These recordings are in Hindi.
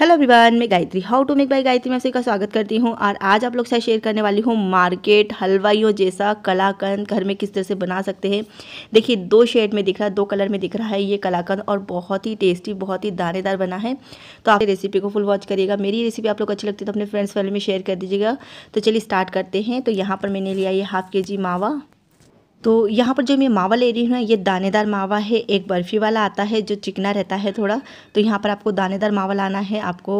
हेलो अभिमान मैं Gayatri how to make by Gayatri मैं का स्वागत करती हूँ और आज आप लोग शायद शेयर करने वाली हूँ मार्केट हलवाइयों जैसा कलाकंद घर में किस तरह से बना सकते हैं देखिए दो शेड में दिख रहा है दो कलर में दिख रहा है ये कलाकंद और बहुत ही टेस्टी बहुत ही दानेदार बना है तो आप रेसिपी को फुल वॉच करिएगा मेरी रेसिपी आप लोग अच्छी लगती है तो अपने फ्रेंड्स फैमिली में शेयर कर दीजिएगा तो चलिए स्टार्ट करते हैं तो यहाँ पर मैंने लिया ये हाफ के जी मावा तो यहाँ पर जो मैं मावा ले रही हूँ ये दानेदार मावा है एक बर्फ़ी वाला आता है जो चिकना रहता है थोड़ा तो यहाँ पर आपको दानेदार मावा लाना है आपको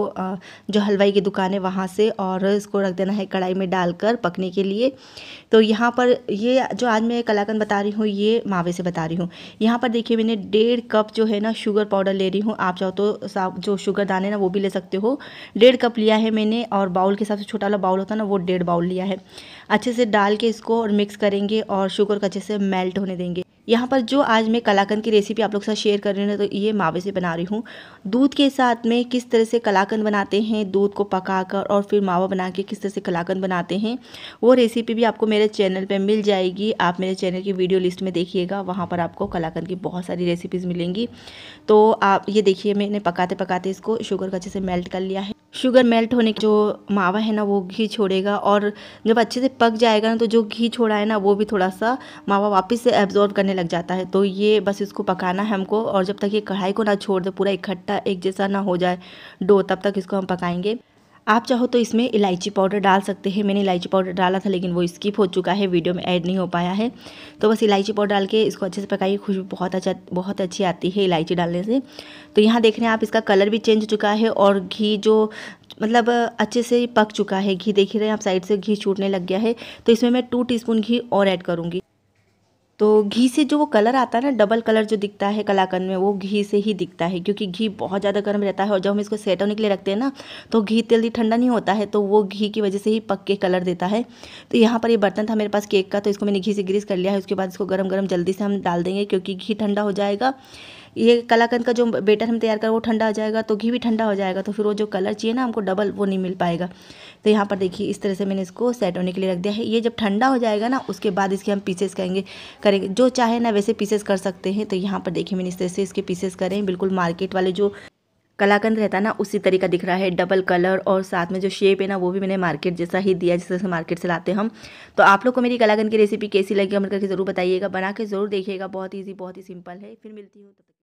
जो हलवाई की दुकान है वहाँ से और इसको रख देना है कढ़ाई में डालकर पकने के लिए तो यहाँ पर ये जो आज मैं कलाकंद बता रही हूँ ये मावे से बता रही हूँ यहाँ पर देखिए मैंने डेढ़ कप जो है ना शुगर पाउडर ले रही हूँ आप चाहो तो जो शुगर दाने ना वो भी ले सकते हो डेढ़ कप लिया है मैंने और बाउल के हिसाब से छोटा वाला बाउल होता है ना वो डेढ़ बाउल लिया है अच्छे से डाल के इसको और मिक्स करेंगे और शुगर का अच्छे से मेल्ट होने देंगे यहाँ पर जो आज मैं कलाकंद की रेसिपी आप लोग साथ शेयर कर रही हूँ तो ये मावे से बना रही हूँ दूध के साथ में किस तरह से कलाकंद बनाते हैं दूध को पकाकर और फिर मावा बना के किस तरह से कलाकंद बनाते हैं वो रेसिपी भी आपको मेरे चैनल पे मिल जाएगी आप मेरे चैनल की वीडियो लिस्ट में देखिएगा वहाँ पर आपको कलाकंद की बहुत सारी रेसिपीज़ मिलेंगी तो आप ये देखिए मैंने पकाते पकाते इसको शुगर का अच्छे से मेल्ट कर लिया है शुगर मेल्ट होने जो मावा है ना वो घी छोड़ेगा और जब अच्छे से पक जाएगा ना तो जो घी छोड़ा है ना वो भी थोड़ा सा मावा वापस से एब्जॉर्ब करने लग जाता है तो ये बस इसको पकाना है हमको और जब तक ये कढ़ाई को ना छोड़ दे पूरा इकट्ठा एक जैसा ना हो जाए डो तब तक इसको हम पकाएंगे आप चाहो तो इसमें इलायची पाउडर डाल सकते हैं मैंने इलायची पाउडर डाला था लेकिन वो स्किप हो चुका है वीडियो में ऐड नहीं हो पाया है तो बस इलायची पाउडर डाल के इसको अच्छे से पकाइए खुशबू बहुत अच्छा बहुत अच्छी आती है इलायची डालने से तो यहाँ देख रहे हैं आप इसका कलर भी चेंज हो चुका है और घी जो मतलब अच्छे से पक चुका है घी देख रहे हैं आप साइड से घी छूटने लग गया है तो इसमें मैं टू टी घी और ऐड करूँगी तो घी से जो वो कलर आता है ना डबल कलर जो दिखता है कलाकंद में वो घी से ही दिखता है क्योंकि घी बहुत ज़्यादा गर्म रहता है और जब हम इसको सेट होने के लिए रखते हैं ना तो घी जल्दी ठंडा नहीं होता है तो वो घी की वजह से ही पक के कलर देता है तो यहाँ पर ये बर्तन था मेरे पास केक का तो इसको मैंने घी से ग्रीस कर लिया है उसके बाद इसको गर्म गर्म जल्दी से हम डाल देंगे क्योंकि घी ठंडा हो जाएगा ये कलाकंद का जो बेटर हम तैयार करें वो ठंडा हो जाएगा तो घी भी ठंडा हो जाएगा तो फिर वो जो कलर चाहिए ना हमको डबल वो नहीं मिल पाएगा तो यहाँ पर देखिए इस तरह से मैंने इसको सेट होने के लिए रख दिया है ये जब ठंडा हो जाएगा ना उसके बाद इसके हम पीसेस करेंगे करेंगे जो चाहे ना वैसे पीसेस कर सकते हैं तो यहाँ पर देखिए मैंने इस तरह से इसके पीसेस करें बिल्कुल मार्केट वाले जो कलाकंद रहता ना उसी तरीका दिख रहा है डबल कलर और साथ में जो शेप है ना वो भी मैंने मार्केट जैसा ही दिया जिस तरह से मार्केट से लाते हम तो आप लोग को मेरी कलाकंद की रेसिपी कैसी लगी हमें करके ज़रूर बताइएगा बना के ज़रूर देखिएगा बहुत ईजी बहुत ही सिंपल है फिर मिलती हूँ